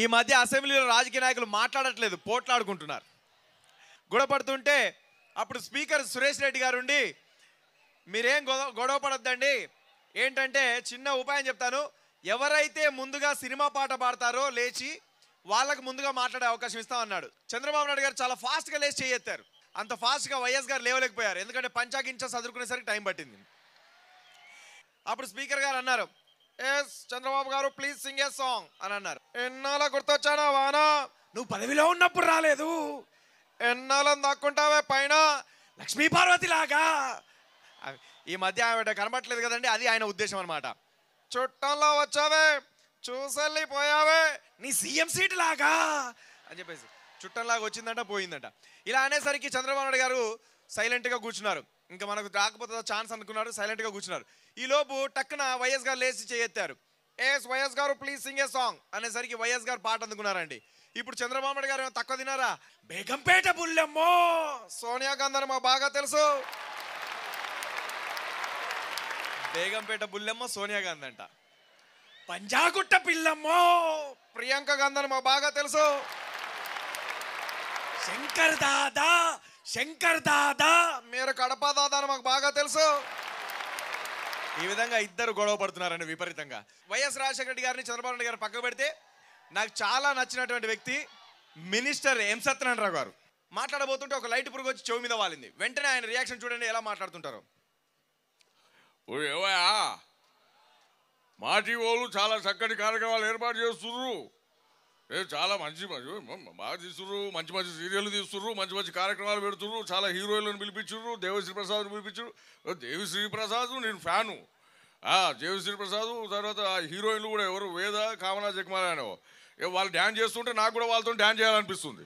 ఈ మధ్య అసెంబ్లీలో రాజకీయ నాయకులు మాట్లాడట్లేదు పోట్లాడుకుంటున్నారు గొడవపడుతుంటే అప్పుడు స్పీకర్ సురేష్ రెడ్డి గారు ఉండి మీరేం గొడవ గొడవపడొద్దండి ఏంటంటే చిన్న ఉపాయం చెప్తాను ఎవరైతే ముందుగా సినిమా పాట పాడతారో లేచి వాళ్ళకు ముందుగా మాట్లాడే అవకాశం ఇస్తామన్నాడు చంద్రబాబు నాయుడు గారు చాలా ఫాస్ట్గా లేచి చేయెత్తారు అంత ఫాస్ట్గా వైఎస్ గారు లేవలేకపోయారు ఎందుకంటే పంచాకించ చదువుకునేసరికి టైం పట్టింది అప్పుడు స్పీకర్ గారు అన్నారు ఎస్ చంద్రబాబు గారు ప్లీజ్ సింగ్ ఏ సాంగ్ అని అన్నారు ఎన్నాళ్ళ గుర్తొచ్చానా వానా నువ్వు పదవిలో ఉన్నప్పుడు రాలేదు ఎన్నాళ్ళని దాక్కుంటావే పైన లక్ష్మీ పార్వతి లాగా ఈ మధ్య ఆవిడ కనబట్టలేదు కదండి అది ఆయన ఉద్దేశం అనమాట చుట్టంలో వచ్చావే చూసల్లి పోయావే నీ సీఎం సీట్ లాగా అని చెప్పేసి చుట్టంలాగా వచ్చిందంట పోయిందంట ఇలా అనేసరికి చంద్రబాబు నాయుడు గారు సైలెంట్గా కూర్చున్నారు ఇంకా మనకు రాకపోతే ఛాన్స్ అనుకున్నారు సైలెంట్గా కూర్చున్నారు ఈ లోపు టక్కున వైఎస్ గారు లేచి చేయెత్తారు ఏస్ వైఎస్ గారు ప్లీజ్ సింగ్ ఏ సాంగ్ అనేసరికి వైఎస్ గారు పాట అందుకున్నారండి ఇప్పుడు చంద్రబాబు గారు తక్కువ తినారా బేగంపేట బుల్లెమ్మో సోనియా గాంధీ మాకు బాగా తెలుసు బేగంపేట బుల్లెమ్మో సోనియా గాంధీ అంట పంజాగుట్ట పిల్లమ్మో ప్రియాంక గాంధీ మాకు బాగా తెలుసు శంకర్ దాదా శంకర్ దాదా మీరు కడప దాదా అని మాకు బాగా తెలుసు ఈ విధంగా ఇద్దరు గొడవ పడుతున్నారండి విపరీతంగా వైఎస్ రాజశేఖర రెడ్డి గారిని చంద్రబాబు నాయుడు గారు పక్కకు పెడితే నాకు చాలా నచ్చినటువంటి వ్యక్తి మినిస్టర్ ఎం సత్యనారాయణరావు గారు మాట్లాడబోతుంటే ఒక లైట్ పురుగు వచ్చి చెవి మీద వాలింది వెంటనే ఆయన రియాక్షన్ చూడండి ఎలా మాట్లాడుతుంటారు మాటి వాళ్ళు చాలా చక్కటి కార్యక్రమాలు ఏర్పాటు చేస్తున్నారు ఏ చాలా మంచి బాగా తీస్తుర్రు మంచి మంచి సీరియల్ తీస్తుర్రు మంచి మంచి కార్యక్రమాలు పెడుతుర్రు చాలా హీరోయిన్లను పిలిపించుర్రు దేవశ్రీ ప్రసాద్ పిలిపించు దేవిశ్రీ ప్రసాద్ నేను ఫ్యాను దేవిశ్రీ ప్రసాద్ తర్వాత హీరోయిన్లు కూడా ఎవరు వేద కామనా జగమాల అనేవో వాళ్ళు డ్యాన్స్ చేస్తుంటే నాకు కూడా వాళ్ళతో డ్యాన్స్ చేయాలనిపిస్తుంది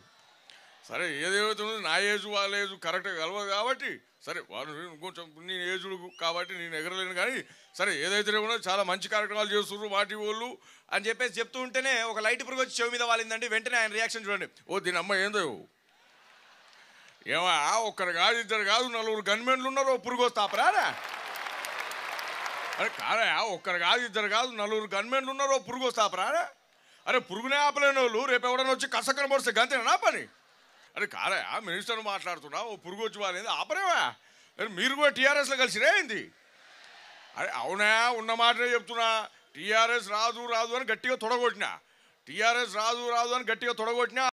సరే ఉందో నా ఏజ్ వాళ్ళ ఏజ్ కరెక్ట్గా కలవదు కాబట్టి సరే వాళ్ళు కొంచెం నేను ఏజుడు కాబట్టి నేను ఎగరలేను కానీ సరే ఏదైతే ఉన్నా చాలా మంచి కార్యక్రమాలు చేస్తున్నారు వాటి వాళ్ళు అని చెప్పేసి చెప్తూ ఉంటేనే ఒక లైట్ పురుగు వచ్చి చెవి మీద వాళ్ళిందండి వెంటనే ఆయన రియాక్షన్ చూడండి ఓ దీని అమ్మ ఏందో ఏమా ఒక్కరు కాదు ఇద్దరు కాదు నలుగురు గన్మెన్లు ఉన్నారు పురుగు వస్తాపరా అరే కాదా ఒక్కరు కాదు ఇద్దరు కాదు నలుగురు గన్మెన్లు ఉన్నారు పురుగు వస్తాపరా అరే పురుగునే ఆపలేని వాళ్ళు రేపు ఎవడన్నా వచ్చి కసక్కన పడితే గంతేనా పని అరే కాదయా మినిస్టర్ మాట్లాడుతున్నా ఓ పురుగు వచ్చి వాళ్ళేది ఆపరేవా మీరు కూడా టీఆర్ఎస్లో కలిసిరే ఏంది అరే అవునా ఉన్న మాటనే చెప్తున్నా టీఆర్ఎస్ రాదు రాదు అని గట్టిగా తొడగొట్టినా టీఆర్ఎస్ రాదు రాదు అని గట్టిగా తొడగొట్టినా